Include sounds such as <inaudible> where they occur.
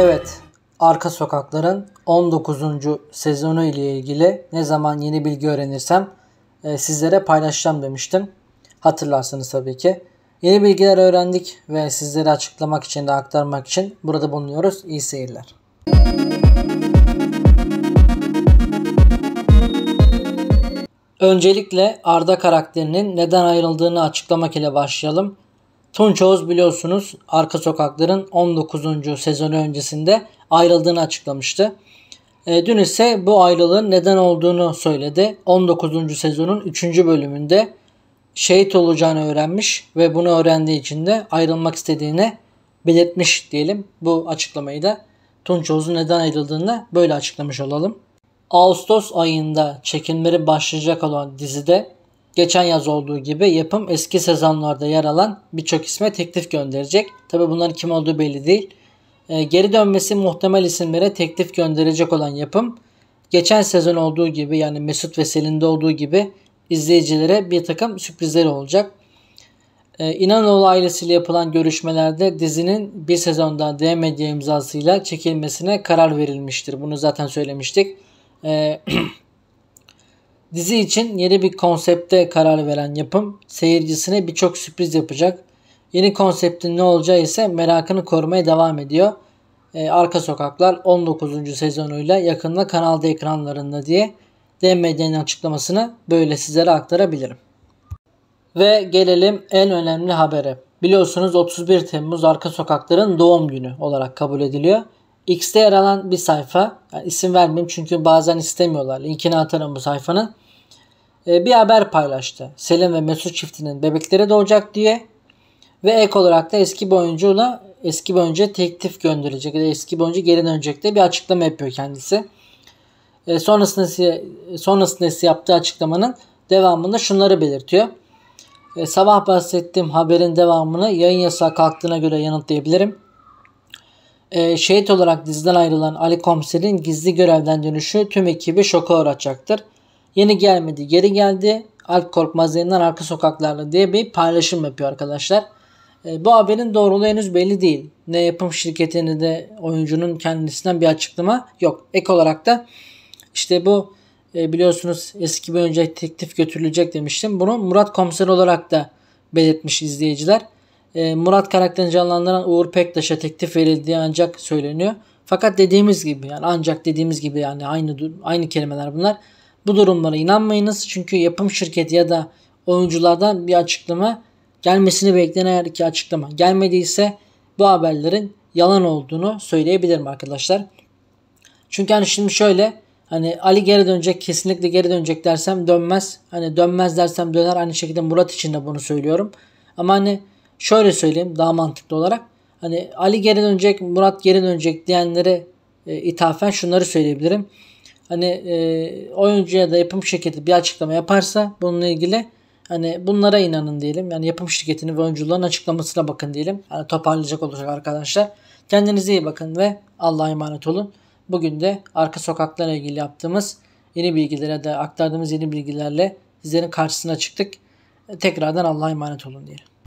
Evet, Arka Sokakların 19. sezonu ile ilgili ne zaman yeni bilgi öğrenirsem e, sizlere paylaşacağım demiştim. Hatırlarsınız tabii ki. Yeni bilgiler öğrendik ve sizlere açıklamak için de aktarmak için burada bulunuyoruz. İyi seyirler. Öncelikle Arda karakterinin neden ayrıldığını açıklamak ile başlayalım. Tunç Oğuz biliyorsunuz Arka Sokakların 19. sezonu öncesinde ayrıldığını açıklamıştı. E, dün ise bu ayrılığın neden olduğunu söyledi. 19. sezonun 3. bölümünde şehit olacağını öğrenmiş ve bunu öğrendiği için de ayrılmak istediğini belirtmiş diyelim. Bu açıklamayı da Tunç Oğuz'un neden ayrıldığını böyle açıklamış olalım. Ağustos ayında çekimleri başlayacak olan dizide geçen yaz olduğu gibi yapım eski sezonlarda yer alan birçok isme teklif gönderecek. Tabi bunların kim olduğu belli değil. E, geri dönmesi muhtemel isimlere teklif gönderecek olan yapım geçen sezon olduğu gibi yani Mesut ve Selin'de olduğu gibi izleyicilere bir takım sürprizleri olacak. E, İnanoğlu ailesiyle yapılan görüşmelerde dizinin bir sezon daha D medya imzasıyla çekilmesine karar verilmiştir. Bunu zaten söylemiştik. E, <clears throat> Dizi için yeni bir konsepte karar veren yapım seyircisine birçok sürpriz yapacak. Yeni konseptin ne olacağı ise merakını korumaya devam ediyor. Ee, Arka Sokaklar 19. sezonuyla yakında kanalda ekranlarında diye DMD'nin açıklamasını böyle sizlere aktarabilirim. Ve gelelim en önemli habere. Biliyorsunuz 31 Temmuz Arka Sokaklar'ın doğum günü olarak kabul ediliyor. X'te yer alan bir sayfa. Yani isim vermeyeyim çünkü bazen istemiyorlar. Linkini atarım bu sayfanın. Ee, bir haber paylaştı. Selim ve Mesut çiftinin bebekleri doğacak diye. Ve ek olarak da eski bir oyuncuyla eski bir oyuncuya teklif gönderecek. eski bir oyuncu geri dönecek diye bir açıklama yapıyor kendisi. E, sonrasında, sonrasında yaptığı açıklamanın devamında şunları belirtiyor. E, sabah bahsettiğim haberin devamını yayın yasağı kalktığına göre yanıtlayabilirim e, şehit olarak diziden ayrılan Ali Komiser'in gizli görevden dönüşü tüm ekibi şoka uğratacaktır. Yeni gelmedi geri geldi Alp Korkmaz yeniden arka sokaklarla diye bir paylaşım yapıyor arkadaşlar. E, bu haberin doğruluğu henüz belli değil. Ne yapım şirketini de oyuncunun kendisinden bir açıklama yok. Ek olarak da işte bu e, biliyorsunuz eski bir önce teklif götürülecek demiştim. Bunu Murat Komiser olarak da belirtmiş izleyiciler. E, Murat karakterini canlandıran Uğur Pektaş'a teklif verildiği ancak söyleniyor. Fakat dediğimiz gibi yani ancak dediğimiz gibi yani aynı aynı kelimeler bunlar. Bu durumlara inanmayınız çünkü yapım şirketi ya da oyunculardan bir açıklama gelmesini beklenen eğer ki açıklama gelmediyse bu haberlerin yalan olduğunu söyleyebilirim arkadaşlar. Çünkü hani şimdi şöyle hani Ali geri dönecek kesinlikle geri dönecek dersem dönmez. Hani dönmez dersem döner aynı şekilde Murat için de bunu söylüyorum. Ama hani şöyle söyleyeyim daha mantıklı olarak. Hani Ali geri dönecek, Murat geri dönecek diyenlere e, ithafen şunları söyleyebilirim. Hani e, oyuncu ya da yapım şirketi bir açıklama yaparsa bununla ilgili hani bunlara inanın diyelim. Yani yapım şirketinin ve oyuncuların açıklamasına bakın diyelim. hani toparlayacak olacak arkadaşlar. Kendinize iyi bakın ve Allah'a emanet olun. Bugün de arka sokaklarla ilgili yaptığımız yeni bilgilere de aktardığımız yeni bilgilerle sizlerin karşısına çıktık. Tekrardan Allah'a emanet olun diyelim.